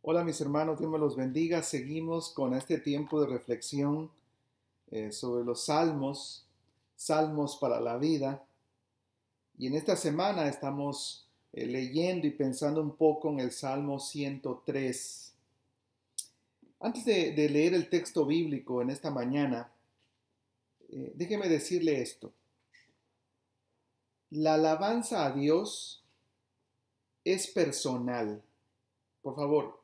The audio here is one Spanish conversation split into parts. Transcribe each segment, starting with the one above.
Hola mis hermanos, Dios me los bendiga. Seguimos con este tiempo de reflexión eh, sobre los salmos, salmos para la vida. Y en esta semana estamos eh, leyendo y pensando un poco en el Salmo 103. Antes de, leer el texto bíblico en esta mañana, eh, déjeme decirle esto. La alabanza a Dios es personal. Por favor,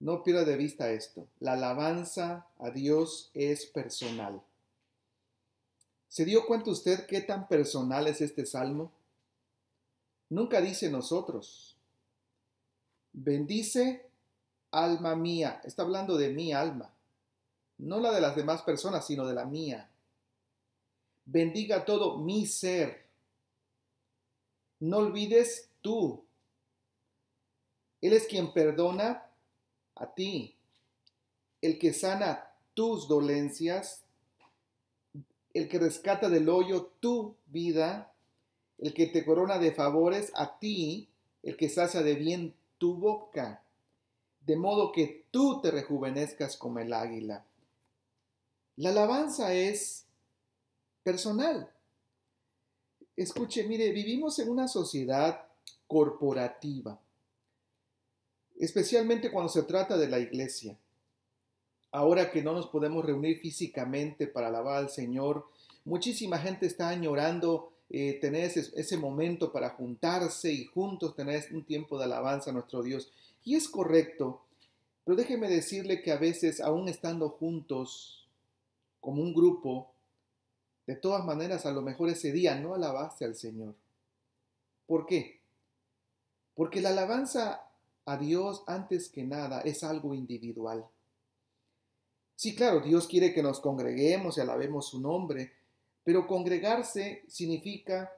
no pierda de vista esto. La alabanza a Dios es personal. ¿Se dio cuenta usted qué tan personal es este salmo? Nunca dice nosotros. Bendice alma mía. Está hablando de mi alma. No la de las demás personas, sino de la mía. Bendiga todo mi ser. No olvides tú. Él es quien perdona a ti, el que sana tus dolencias, el que rescata del hoyo tu vida, el que te corona de favores a ti, el que sacia de bien tu boca, de modo que tú te rejuvenezcas como el águila. La alabanza es personal. Escuche, mire, vivimos en una sociedad corporativa especialmente cuando se trata de la iglesia. Ahora que no nos podemos reunir físicamente para alabar al Señor, muchísima gente está añorando eh, tener ese, ese, momento para juntarse y juntos tener un tiempo de alabanza a nuestro Dios. Y es correcto, pero déjeme decirle que a veces, aún estando juntos como un grupo, de todas maneras, a lo mejor ese día no alabaste al Señor. ¿Por qué? Porque la alabanza a Dios antes que nada es algo individual. Sí, claro, Dios quiere que nos congreguemos y alabemos su nombre, pero congregarse significa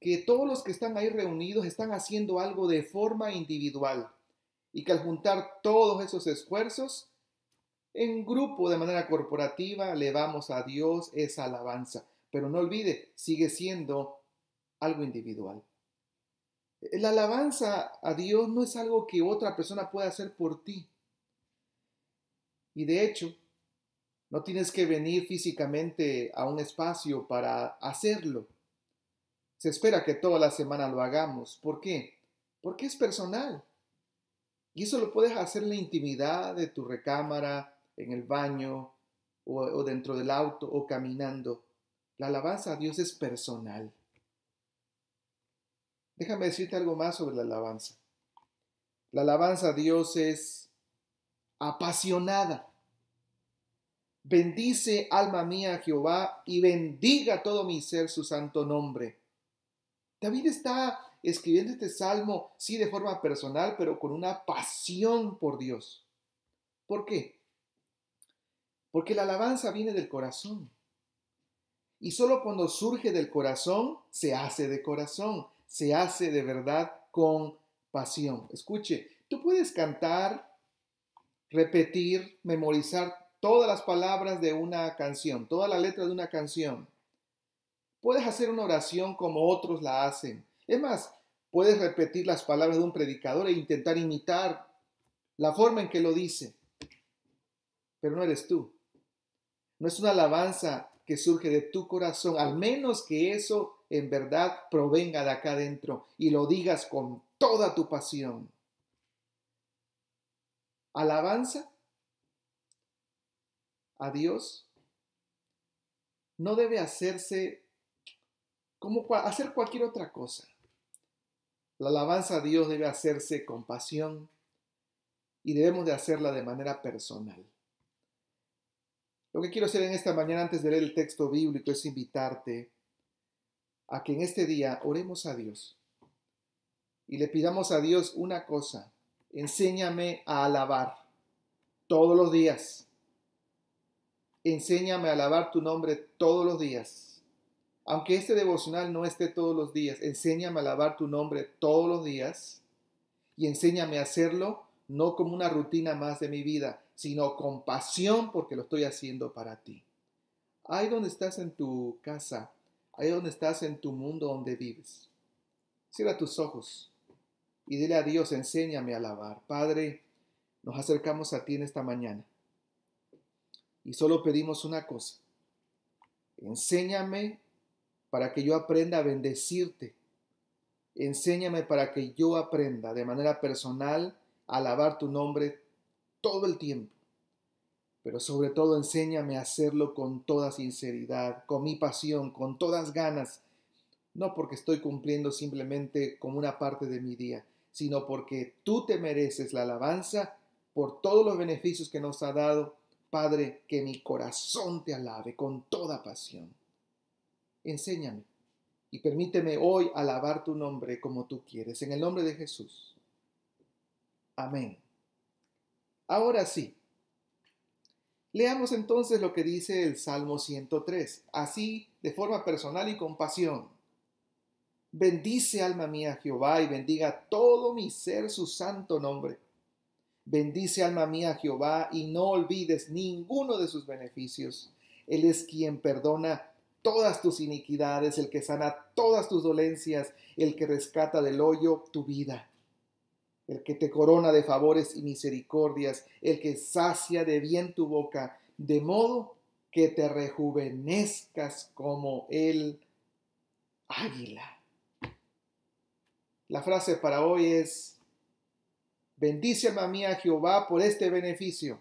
que todos los que están ahí reunidos están haciendo algo de forma individual y que al juntar todos esos esfuerzos, en grupo, de manera corporativa, le vamos a Dios esa alabanza. Pero no olvide, sigue siendo algo individual. La alabanza a Dios no es algo que otra persona pueda hacer por ti. Y de hecho, no tienes que venir físicamente a un espacio para hacerlo. Se espera que toda la semana lo hagamos. ¿Por qué? Porque es personal. Y eso lo puedes hacer en la intimidad de tu recámara, en el baño o, o dentro del auto o caminando. La alabanza a Dios es personal. Déjame decirte algo más sobre la alabanza. La alabanza a Dios es apasionada. Bendice, alma mía, a Jehová, y bendiga todo mi ser su santo nombre. David está escribiendo este salmo, sí, de forma personal, pero con una pasión por Dios. ¿Por qué? Porque la alabanza viene del corazón. Y solo cuando surge del corazón, se hace de corazón se hace de verdad con pasión. Escuche, tú puedes cantar, repetir, memorizar todas las palabras de una canción, toda la letra de una canción. Puedes hacer una oración como otros la hacen. Es más, puedes repetir las palabras de un predicador e intentar imitar la forma en que lo dice. Pero no eres tú. No es una alabanza que surge de tu corazón, al menos que eso en verdad provenga de acá adentro y lo digas con toda tu pasión. Alabanza a Dios no debe hacerse como hacer cualquier otra cosa. La alabanza a Dios debe hacerse con pasión y debemos de hacerla de manera personal. Lo que quiero hacer en esta mañana antes de leer el texto bíblico es invitarte a que en este día oremos a Dios y le pidamos a Dios una cosa. Enséñame a alabar todos los días. Enséñame a alabar tu nombre todos los días. Aunque este devocional no esté todos los días, enséñame a alabar tu nombre todos los días y enséñame a hacerlo no como una rutina más de mi vida, sino compasión porque lo estoy haciendo para ti. Ahí donde estás en tu casa, ahí donde estás en tu mundo donde vives. Cierra tus ojos y dile a Dios, enséñame a alabar. Padre, nos acercamos a ti en esta mañana y solo pedimos una cosa. Enséñame para que yo aprenda a bendecirte. Enséñame para que yo aprenda de manera personal a alabar tu nombre todo el tiempo. Pero sobre todo enséñame a hacerlo con toda sinceridad, con mi pasión, con todas ganas, no porque estoy cumpliendo simplemente con una parte de mi día, sino porque tú te mereces la alabanza por todos los beneficios que nos ha dado. Padre, que mi corazón te alabe con toda pasión. Enséñame y permíteme hoy alabar tu nombre como tú quieres, en el nombre de Jesús. Amén. Ahora sí. Leamos entonces lo que dice el Salmo 103, así de forma personal y con pasión. Bendice alma mía Jehová y bendiga todo mi ser su santo nombre. Bendice alma mía Jehová y no olvides ninguno de sus beneficios. Él es quien perdona todas tus iniquidades, el que sana todas tus dolencias, el que rescata del hoyo tu vida el que te corona de favores y misericordias, el que sacia de bien tu boca, de modo que te rejuvenezcas como el águila. La frase para hoy es, bendice alma mía Jehová por este beneficio.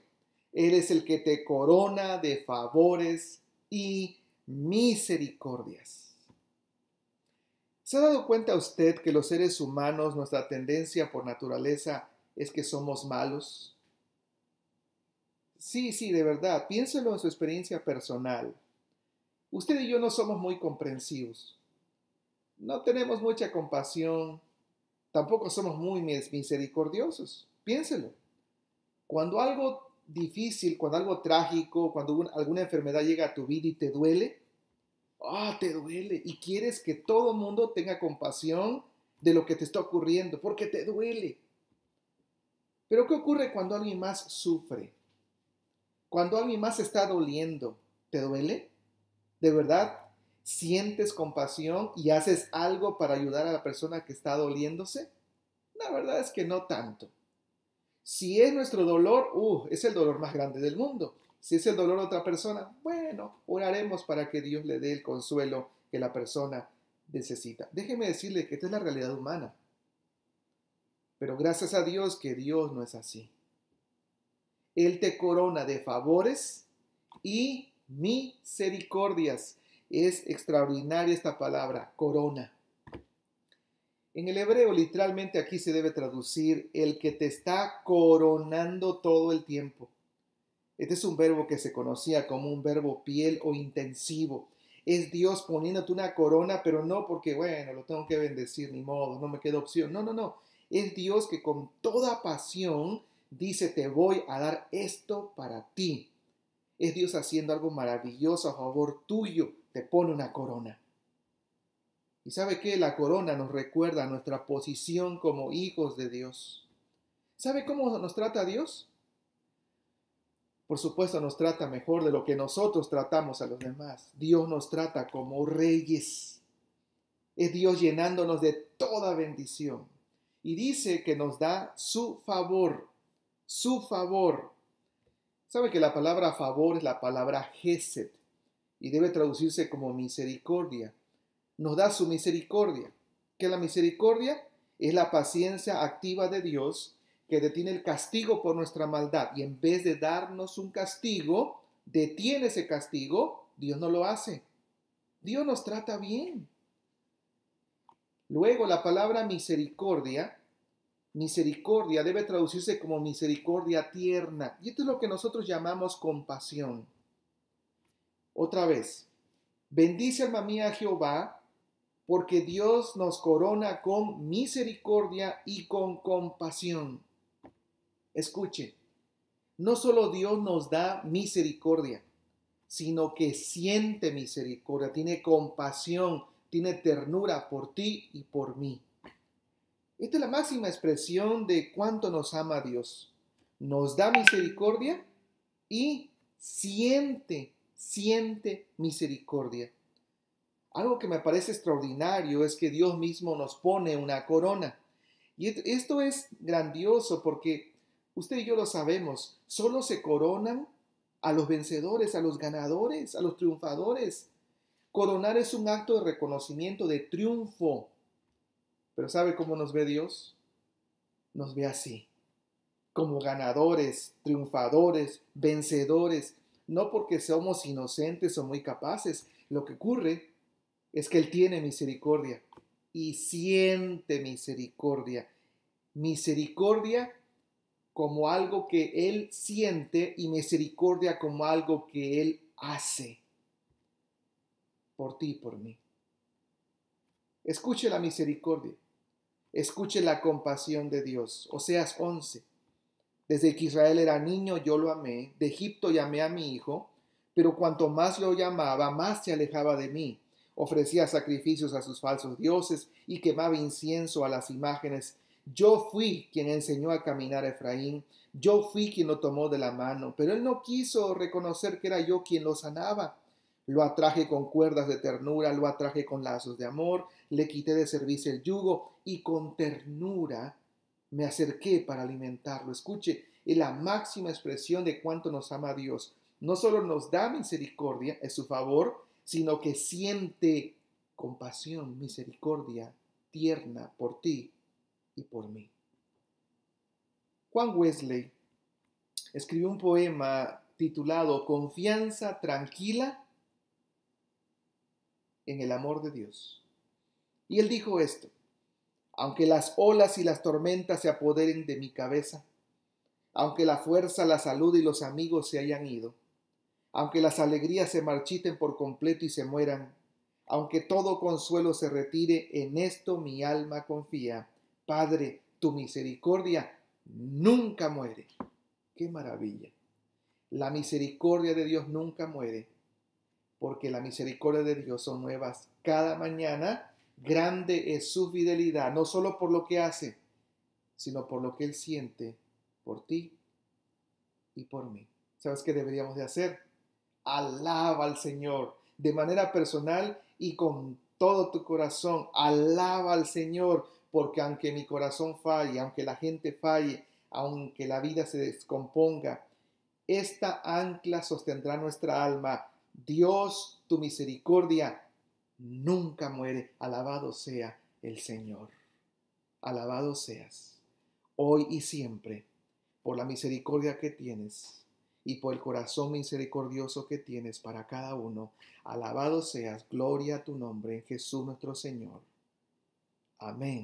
Él es el que te corona de favores y misericordias. ¿Se ha dado cuenta usted que los seres humanos, nuestra tendencia por naturaleza es que somos malos? Sí, sí, de verdad, piénselo en su experiencia personal. Usted y yo no somos muy comprensivos. No tenemos mucha compasión, tampoco somos muy misericordiosos. Piénselo. Cuando algo difícil, cuando algo trágico, cuando alguna enfermedad llega a tu vida y te duele, ah, te duele y quieres que todo mundo tenga compasión de lo que te está ocurriendo, porque te duele. Pero ¿qué ocurre cuando alguien más sufre? Cuando alguien más está doliendo, ¿te duele? ¿De verdad sientes compasión y haces algo para ayudar a la persona que está doliéndose? La verdad es que no tanto. Si es nuestro dolor, uh, es el dolor más grande del mundo. Si es el dolor de otra persona, bueno, oraremos para que Dios le dé el consuelo que la persona necesita. Déjeme decirle que esta es la realidad humana. Pero gracias a Dios que Dios no es así. Él te corona de favores y misericordias. Es extraordinaria esta palabra, corona. En el hebreo literalmente aquí se debe traducir el que te está coronando todo el tiempo. Este es un verbo que se conocía como un verbo piel o intensivo. Es Dios poniéndote una corona, pero no porque, bueno, lo tengo que bendecir, ni modo, no me queda opción. No, no, no. Es Dios que con toda pasión dice, te voy a dar esto para ti. Es Dios haciendo algo maravilloso a favor tuyo, te pone una corona. Y sabe que la corona nos recuerda nuestra posición como hijos de Dios. ¿Sabe cómo nos trata Dios? por supuesto, nos trata mejor de lo que nosotros tratamos a los demás. Dios nos trata como reyes. Es Dios llenándonos de toda bendición. Y dice que nos da su favor, su favor. ¿Sabe que la palabra favor es la palabra gesed y debe traducirse como misericordia? Nos da su misericordia. ¿Qué es la misericordia? Es la paciencia activa de Dios que detiene el castigo por nuestra maldad. Y en vez de darnos un castigo, detiene ese castigo, Dios no lo hace. Dios nos trata bien. Luego la palabra misericordia, misericordia debe traducirse como misericordia tierna. Y esto es lo que nosotros llamamos compasión. Otra vez, bendice alma mía Jehová, porque Dios nos corona con misericordia y con compasión. Escuche, no solo Dios nos da misericordia, sino que siente misericordia, tiene compasión, tiene ternura por ti y por mí. Esta es la máxima expresión de cuánto nos ama Dios. Nos da misericordia y siente, siente misericordia. Algo que me parece extraordinario es que Dios mismo nos pone una corona. Y esto es grandioso porque Usted y yo lo sabemos, solo se coronan a los vencedores, a los ganadores, a los triunfadores. Coronar es un acto de reconocimiento, de triunfo. Pero ¿sabe cómo nos ve Dios? Nos ve así, como ganadores, triunfadores, vencedores, no porque somos inocentes o muy capaces. Lo que ocurre es que Él tiene misericordia y siente misericordia. Misericordia como algo que Él siente y misericordia como algo que Él hace por ti y por mí. Escuche la misericordia, escuche la compasión de Dios. Oseas 11. Desde que Israel era niño yo lo amé, de Egipto llamé a mi hijo, pero cuanto más lo llamaba, más se alejaba de mí. Ofrecía sacrificios a sus falsos dioses y quemaba incienso a las imágenes yo fui quien enseñó a caminar a Efraín, yo fui quien lo tomó de la mano, pero él no quiso reconocer que era yo quien lo sanaba. Lo atraje con cuerdas de ternura, lo atraje con lazos de amor, le quité de servicio el yugo y con ternura me acerqué para alimentarlo. Escuche, es la máxima expresión de cuánto nos ama Dios. No solo nos da misericordia, en su favor, sino que siente compasión, misericordia tierna por ti y por mí. Juan Wesley escribió un poema titulado Confianza Tranquila en el Amor de Dios. Y él dijo esto, aunque las olas y las tormentas se apoderen de mi cabeza, aunque la fuerza, la salud y los amigos se hayan ido, aunque las alegrías se marchiten por completo y se mueran, aunque todo consuelo se retire, en esto mi alma confía, Padre, tu misericordia nunca muere. ¡Qué maravilla! La misericordia de Dios nunca muere, porque la misericordia de Dios son nuevas cada mañana. Grande es su fidelidad, no solo por lo que hace, sino por lo que Él siente por ti y por mí. ¿Sabes qué deberíamos de hacer? Alaba al Señor de manera personal y con todo tu corazón. Alaba al Señor porque aunque mi corazón falle, aunque la gente falle, aunque la vida se descomponga, esta ancla sostendrá nuestra alma. Dios, tu misericordia nunca muere. Alabado sea el Señor. Alabado seas, hoy y siempre, por la misericordia que tienes y por el corazón misericordioso que tienes para cada uno. Alabado seas, gloria a tu nombre, en Jesús nuestro Señor. Amén.